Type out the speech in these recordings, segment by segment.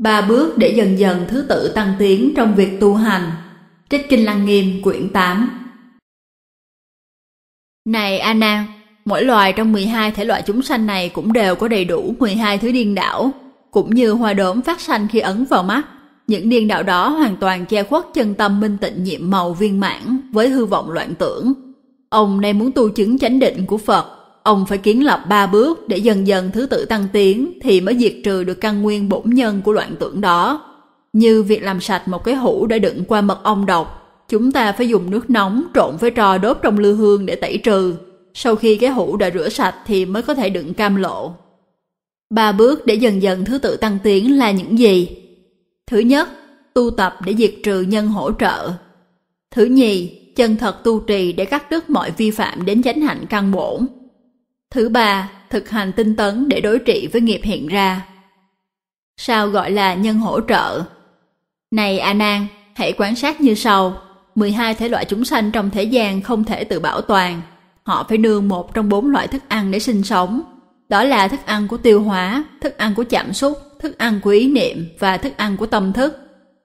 Ba bước để dần dần thứ tự tăng tiến trong việc tu hành. Trích Kinh Lăng Nghiêm quyển 8 Này A Nan, mỗi loài trong 12 thể loại chúng sanh này cũng đều có đầy đủ 12 thứ điên đảo, cũng như hoa đốm phát xanh khi ấn vào mắt. Những điên đạo đó hoàn toàn che khuất chân tâm minh tịnh nhiệm màu viên mãn với hư vọng loạn tưởng. Ông nay muốn tu chứng chánh định của Phật ông phải kiến lập ba bước để dần dần thứ tự tăng tiến thì mới diệt trừ được căn nguyên bổn nhân của loạn tưởng đó. Như việc làm sạch một cái hũ đã đựng qua mật ong độc, chúng ta phải dùng nước nóng trộn với trò đốt trong lư hương để tẩy trừ. Sau khi cái hũ đã rửa sạch thì mới có thể đựng cam lộ. Ba bước để dần dần thứ tự tăng tiến là những gì? Thứ nhất, tu tập để diệt trừ nhân hỗ trợ. Thứ nhì, chân thật tu trì để cắt đứt mọi vi phạm đến chánh hạnh căn bổn. Thứ ba, thực hành tinh tấn để đối trị với nghiệp hiện ra. Sao gọi là nhân hỗ trợ? Này A Nan, hãy quan sát như sau. 12 thể loại chúng sanh trong thế gian không thể tự bảo toàn. Họ phải nương một trong bốn loại thức ăn để sinh sống. Đó là thức ăn của tiêu hóa, thức ăn của chạm xúc, thức ăn của ý niệm và thức ăn của tâm thức.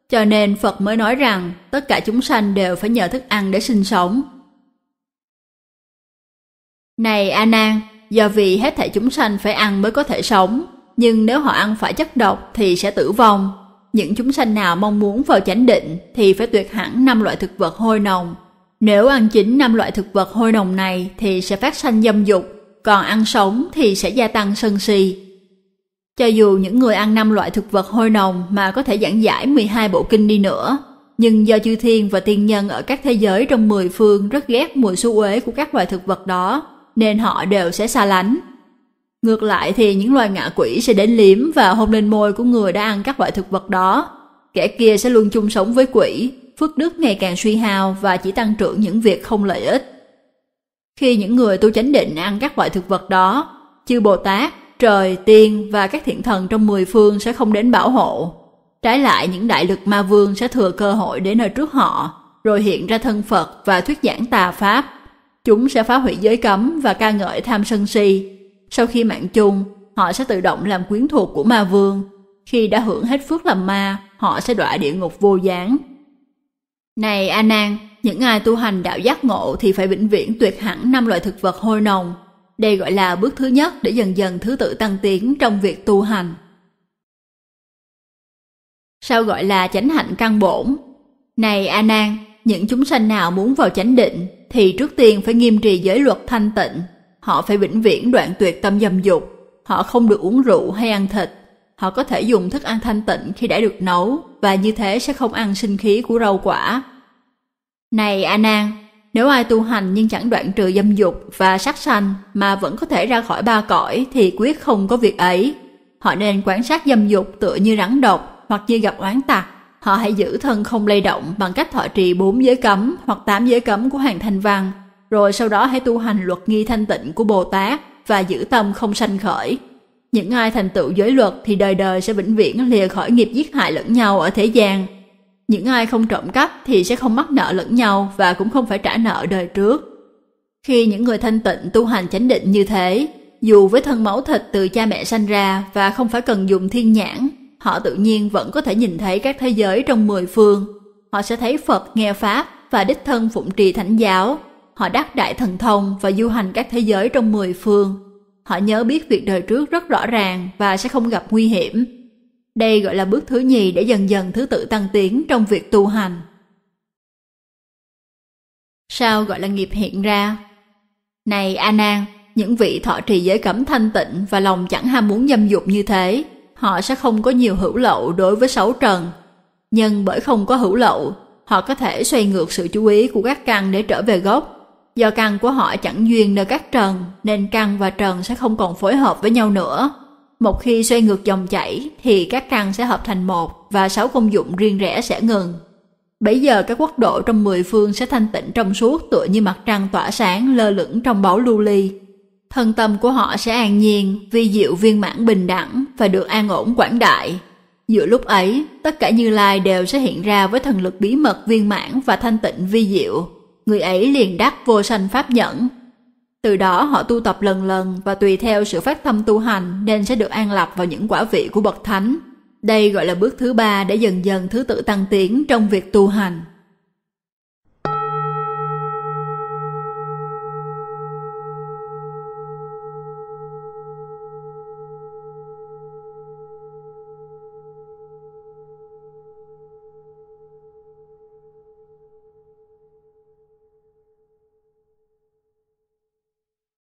Cho nên Phật mới nói rằng tất cả chúng sanh đều phải nhờ thức ăn để sinh sống. Này A Nan, do vì hết thảy chúng sanh phải ăn mới có thể sống, nhưng nếu họ ăn phải chất độc thì sẽ tử vong. Những chúng sanh nào mong muốn vào chánh định thì phải tuyệt hẳn năm loại thực vật hôi nồng. Nếu ăn chính năm loại thực vật hôi nồng này thì sẽ phát sanh dâm dục, còn ăn sống thì sẽ gia tăng sân si. Cho dù những người ăn năm loại thực vật hôi nồng mà có thể giảng giải 12 bộ kinh đi nữa, nhưng do chư thiên và tiên nhân ở các thế giới trong mười phương rất ghét mùi xú uế của các loại thực vật đó nên họ đều sẽ xa lánh. Ngược lại thì những loài ngạ quỷ sẽ đến liếm và hôn lên môi của người đã ăn các loại thực vật đó. Kẻ kia sẽ luôn chung sống với quỷ, phước đức ngày càng suy hao và chỉ tăng trưởng những việc không lợi ích. Khi những người tu chánh định ăn các loại thực vật đó, chư Bồ Tát, trời, tiên và các thiện thần trong mười phương sẽ không đến bảo hộ. Trái lại những đại lực ma vương sẽ thừa cơ hội đến nơi trước họ, rồi hiện ra thân Phật và thuyết giảng tà Pháp Chúng sẽ phá hủy giới cấm và ca ngợi tham sân si. Sau khi mạng chung, họ sẽ tự động làm quyến thuộc của ma vương. Khi đã hưởng hết phước làm ma, họ sẽ đọa địa ngục vô gián. Này A Nan, những ai tu hành đạo giác ngộ thì phải vĩnh viễn tuyệt hẳn năm loại thực vật hôi nồng. Đây gọi là bước thứ nhất để dần dần thứ tự tăng tiến trong việc tu hành. Sao gọi là chánh hạnh căn bổn? Này A Nan, những chúng sanh nào muốn vào chánh định thì trước tiên phải nghiêm trì giới luật thanh tịnh. Họ phải vĩnh viễn đoạn tuyệt tâm dâm dục. Họ không được uống rượu hay ăn thịt. Họ có thể dùng thức ăn thanh tịnh khi đã được nấu và như thế sẽ không ăn sinh khí của rau quả. Này A Nan, nếu ai tu hành nhưng chẳng đoạn trừ dâm dục và sát sanh mà vẫn có thể ra khỏi ba cõi thì quyết không có việc ấy. Họ nên quan sát dâm dục tựa như rắn độc hoặc như gặp oán tặc họ hãy giữ thân không lay động bằng cách thọ trì bốn giới cấm hoặc tám giới cấm của hàng Thanh Văn, rồi sau đó hãy tu hành luật nghi thanh tịnh của Bồ Tát và giữ tâm không sanh khởi. Những ai thành tựu giới luật thì đời đời sẽ vĩnh viễn lìa khỏi nghiệp giết hại lẫn nhau ở thế gian. Những ai không trộm cắp thì sẽ không mắc nợ lẫn nhau và cũng không phải trả nợ đời trước. Khi những người thanh tịnh tu hành chánh định như thế, dù với thân máu thịt từ cha mẹ sanh ra và không phải cần dùng thiên nhãn Họ tự nhiên vẫn có thể nhìn thấy các thế giới trong mười phương. Họ sẽ thấy Phật nghe Pháp và đích thân phụng trì thánh giáo. Họ đắc đại thần thông và du hành các thế giới trong mười phương. Họ nhớ biết việc đời trước rất rõ ràng và sẽ không gặp nguy hiểm. Đây gọi là bước thứ nhì để dần dần thứ tự tăng tiến trong việc tu hành. Sao gọi là nghiệp hiện ra? Này A Nan, những vị thọ trì giới cấm thanh tịnh và lòng chẳng ham muốn dâm dục như thế, họ sẽ không có nhiều hữu lậu đối với sáu trần. Nhưng bởi không có hữu lậu, họ có thể xoay ngược sự chú ý của các căn để trở về gốc. Do căn của họ chẳng duyên nơi các trần, nên căn và trần sẽ không còn phối hợp với nhau nữa. Một khi xoay ngược dòng chảy thì các căn sẽ hợp thành một và sáu công dụng riêng rẽ sẽ ngừng. Bây giờ các quốc độ trong mười phương sẽ thanh tịnh trong suốt tựa như mặt trăng tỏa sáng lơ lửng trong báu lưu ly thân tâm của họ sẽ an nhiên, vi diệu viên mãn bình đẳng và được an ổn quảng đại. Giữa lúc ấy, tất cả Như Lai đều sẽ hiện ra với thần lực bí mật viên mãn và thanh tịnh vi diệu. Người ấy liền đắc vô sanh pháp nhẫn. Từ đó họ tu tập lần lần và tùy theo sự phát tâm tu hành nên sẽ được an lập vào những quả vị của Bậc Thánh. Đây gọi là bước thứ ba để dần dần thứ tự tăng tiến trong việc tu hành.